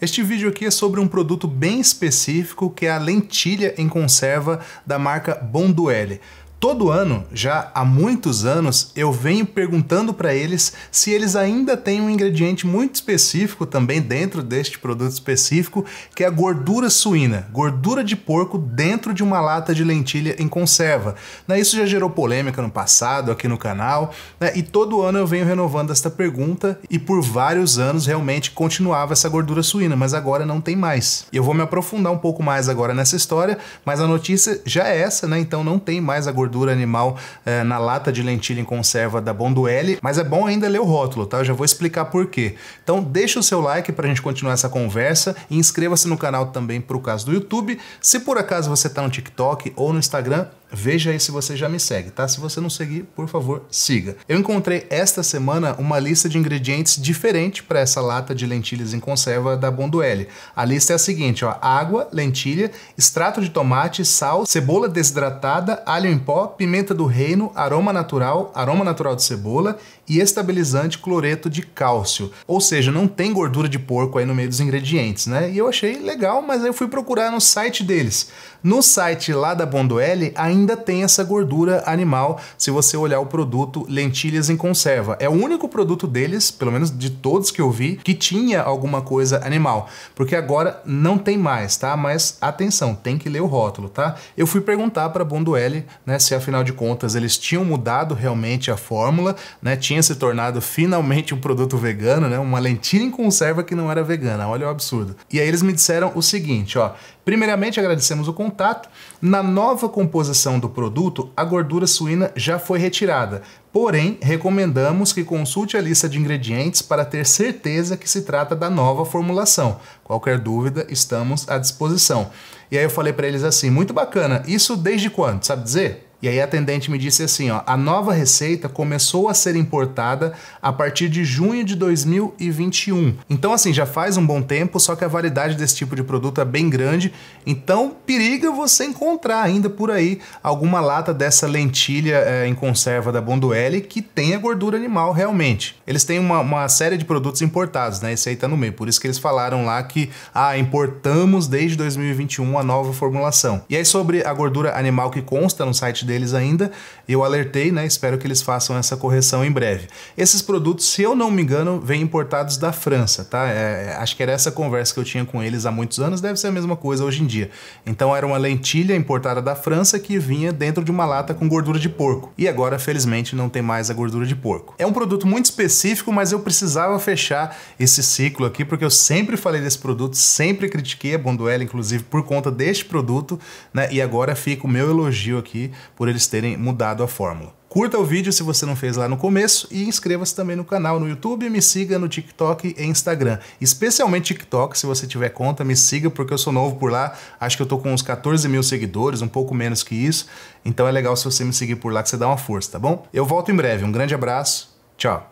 Este vídeo aqui é sobre um produto bem específico que é a lentilha em conserva da marca Bonduelle. Todo ano, já há muitos anos, eu venho perguntando para eles se eles ainda têm um ingrediente muito específico também dentro deste produto específico, que é a gordura suína, gordura de porco dentro de uma lata de lentilha em conserva. Né, isso já gerou polêmica no passado aqui no canal, né, e todo ano eu venho renovando esta pergunta e por vários anos realmente continuava essa gordura suína, mas agora não tem mais. Eu vou me aprofundar um pouco mais agora nessa história, mas a notícia já é essa, né? Então não tem mais a gordura gordura animal é, na lata de lentilha em conserva da Bonduelle, mas é bom ainda ler o rótulo, tá? Eu já vou explicar por quê. Então deixa o seu like para a gente continuar essa conversa e inscreva-se no canal também para o caso do YouTube. Se por acaso você tá no TikTok ou no Instagram, Veja aí se você já me segue, tá? Se você não seguir, por favor, siga. Eu encontrei esta semana uma lista de ingredientes diferente para essa lata de lentilhas em conserva da Bonduelle. A lista é a seguinte, ó: água, lentilha, extrato de tomate, sal, cebola desidratada, alho em pó, pimenta do reino, aroma natural, aroma natural de cebola e estabilizante cloreto de cálcio. Ou seja, não tem gordura de porco aí no meio dos ingredientes, né? E eu achei legal, mas aí eu fui procurar no site deles. No site lá da Bonduelle ainda ainda tem essa gordura animal se você olhar o produto lentilhas em conserva. É o único produto deles, pelo menos de todos que eu vi, que tinha alguma coisa animal, porque agora não tem mais, tá? Mas atenção, tem que ler o rótulo, tá? Eu fui perguntar para Bonduelli, né, se afinal de contas eles tinham mudado realmente a fórmula, né, tinha se tornado finalmente um produto vegano, né, uma lentilha em conserva que não era vegana. Olha o absurdo. E aí eles me disseram o seguinte, ó, Primeiramente, agradecemos o contato. Na nova composição do produto, a gordura suína já foi retirada, porém, recomendamos que consulte a lista de ingredientes para ter certeza que se trata da nova formulação. Qualquer dúvida, estamos à disposição. E aí eu falei para eles assim: muito bacana, isso desde quando? Sabe dizer? E aí a atendente me disse assim, ó, a nova receita começou a ser importada a partir de junho de 2021. Então assim, já faz um bom tempo, só que a validade desse tipo de produto é bem grande, então periga você encontrar ainda por aí alguma lata dessa lentilha é, em conserva da Bonduelle que tenha gordura animal realmente. Eles têm uma, uma, série de produtos importados, né? Esse aí tá no meio, por isso que eles falaram lá que, ah, importamos desde 2021 a nova formulação. E aí sobre a gordura animal que consta no site deles ainda. Eu alertei, né? Espero que eles façam essa correção em breve. Esses produtos, se eu não me engano, vêm importados da França, tá? É, é, acho que era essa conversa que eu tinha com eles há muitos anos, deve ser a mesma coisa hoje em dia. Então era uma lentilha importada da França que vinha dentro de uma lata com gordura de porco. E agora, felizmente, não tem mais a gordura de porco. É um produto muito específico, mas eu precisava fechar esse ciclo aqui porque eu sempre falei desse produto, sempre critiquei a Bonduela, inclusive por conta deste produto, né? E agora fica o meu elogio aqui por eles terem mudado a fórmula. Curta o vídeo se você não fez lá no começo e inscreva-se também no canal no YouTube me siga no TikTok e Instagram. Especialmente TikTok, se você tiver conta, me siga porque eu sou novo por lá. Acho que eu tô com uns 14 mil seguidores, um pouco menos que isso. Então é legal se você me seguir por lá que você dá uma força, tá bom? Eu volto em breve. Um grande abraço. Tchau.